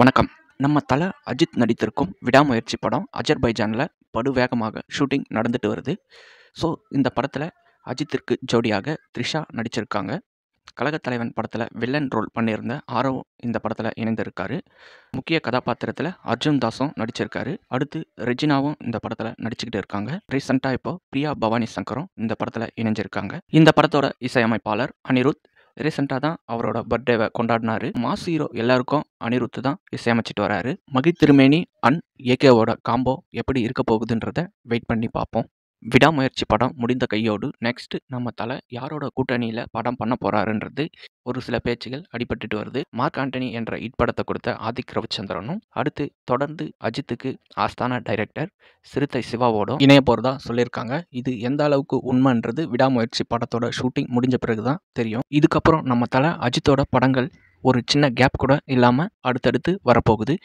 வணக்கம் நம்ம தலை அஜித் நடித்திருக்கும் விடாமுயற்சி படம் அஜர்பைஜானில் படுவேகமாக ஷூட்டிங் நடந்துட்டு வருது ஸோ இந்த படத்தில் அஜித்திற்கு ஜோடியாக த்ரிஷா நடிச்சிருக்காங்க தலைவன் படத்தில் வில்லன் ரோல் பண்ணியிருந்த ஆரோ இந்த படத்தில் இணைந்திருக்காரு முக்கிய கதாபாத்திரத்தில் அர்ஜுன் தாஸும் நடிச்சிருக்காரு அடுத்து ரெஜினாவும் இந்த படத்தில் நடிச்சுக்கிட்டு இருக்காங்க ரீசெண்டாக இப்போ பிரியா பவானி சங்கரும் இந்த படத்தில் இணைஞ்சிருக்காங்க இந்த படத்தோட இசையமைப்பாளர் அனிருத் ரீசெண்டாக தான் அவரோட பர்த்டேவை கொண்டாடினாரு மாஸ் ஹீரோ எல்லாருக்கும் அனிருத்து தான் இசையமைச்சிட்டு வராரு மகித் திருமேனி அன் ஏகேவோட காம்போ எப்படி இருக்க போகுதுன்றத வெயிட் பண்ணி பார்ப்போம் விடாமுயற்சி படம் முடிந்த கையோடு நெக்ஸ்ட்டு நம்ம தலை யாரோட கூட்டணியில் படம் பண்ண போகிறாருன்றது ஒரு சில பேச்சுகள் அடிபட்டுட்டு வருது மார்க் ஆண்டனி என்ற இட்படத்தை கொடுத்த ஆதிக் ரவிச்சந்திரனும் அடுத்து தொடர்ந்து அஜித்துக்கு ஆஸ்தான டைரக்டர் சிறுத்தை சிவாவோடும் இணைய போகிறதா சொல்லியிருக்காங்க இது எந்த அளவுக்கு உண்மைன்றது விடாமுயற்சி படத்தோட ஷூட்டிங் முடிஞ்ச பிறகு தான் தெரியும் இதுக்கப்புறம் நம்ம தலை அஜித்தோட படங்கள் ஒரு சின்ன கேப் கூட இல்லாமல் அடுத்தடுத்து வரப்போகுது